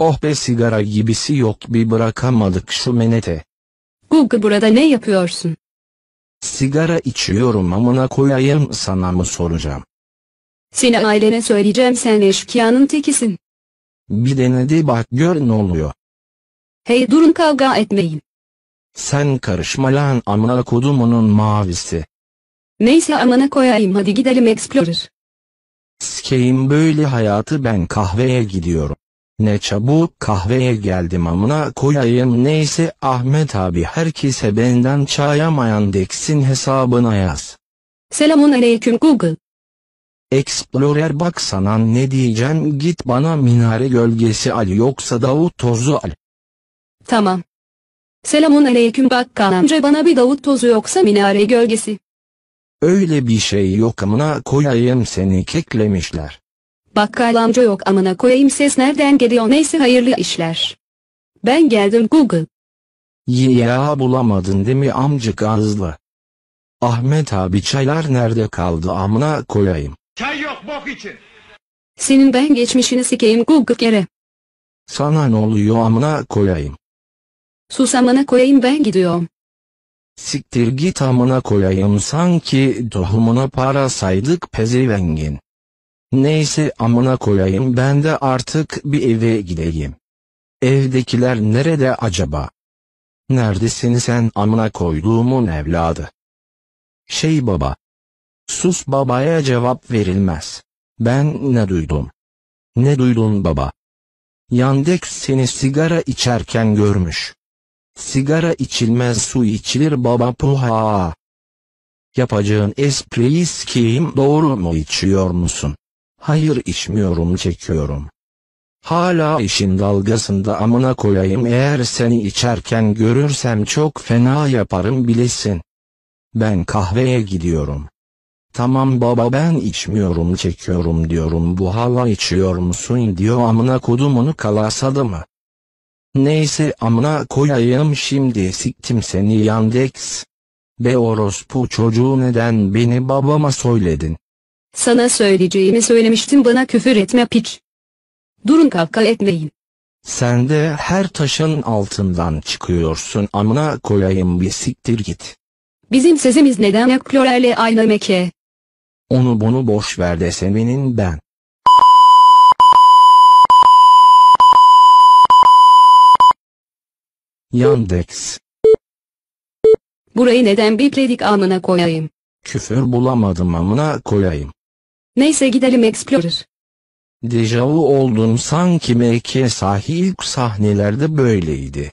Oh be sigara gibisi yok bir bırakamadık şu menete. Google burada ne yapıyorsun? Sigara içiyorum amına koyayım sana mı soracağım. Seni ailene söyleyeceğim sen eşkıyanın tekisin. Bir denedi bak gör ne oluyor. Hey durun kavga etmeyin. Sen karışma lan amına kodumunun mavisi. Neyse amına koyayım hadi gidelim Explorer. Sikeyim böyle hayatı ben kahveye gidiyorum. Ne çabuk kahveye geldim amına koyayım neyse Ahmet abi herkese benden çayamayan deksin hesabına yaz. Selamun aleyküm Google. Explorer bak sana ne diyeceğim git bana minare gölgesi al yoksa Davut tozu al. Tamam. Selamun aleyküm bakkal amca bana bir Davut tozu yoksa minare gölgesi. Öyle bir şey yok amına koyayım seni keklemişler. Bakkal amca yok amına koyayım ses nereden geliyor neyse hayırlı işler. Ben geldim Google. Ya bulamadın değil mi amcık ağızlı? Ahmet abi çaylar nerede kaldı amına koyayım. Çay yok bok için. Senin ben geçmişini sikeyim Google yere. Sana ne oluyor amına koyayım. Sus amına koyayım ben gidiyorum. Siktir git amına koyayım sanki tohumuna para saydık pezevengin. Neyse amına koyayım ben de artık bir eve gideyim. Evdekiler nerede acaba? Neredesin sen amına koyduğumun evladı? Şey baba. Sus babaya cevap verilmez. Ben ne duydum? Ne duydun baba? Yandex seni sigara içerken görmüş. Sigara içilmez su içilir baba puha. Yapacağın espriyi kim doğru mu içiyor musun? Hayır içmiyorum çekiyorum. Hala işin dalgasında amına koyayım eğer seni içerken görürsem çok fena yaparım bilesin. Ben kahveye gidiyorum. Tamam baba ben içmiyorum çekiyorum diyorum bu hala içiyor musun diyor amına kodumunu kalasadı mı? Neyse amına koyayım şimdi siktim seni yandex. Be orospu çocuğu neden beni babama söyledin? Sana söyleyeceğimi söylemiştim bana küfür etme piç. Durun kalka etmeyin. Sen de her taşın altından çıkıyorsun amına koyayım bir siktir git. Bizim sesimiz neden ya klorelle aynı meke? Onu bunu boş ver desemenin ben. Yandex. Burayı neden bipledik amına koyayım? Küfür bulamadım amına koyayım. Neyse gidelim Explorer. Dejavu oldum sanki MK sahi ilk sahnelerde böyleydi.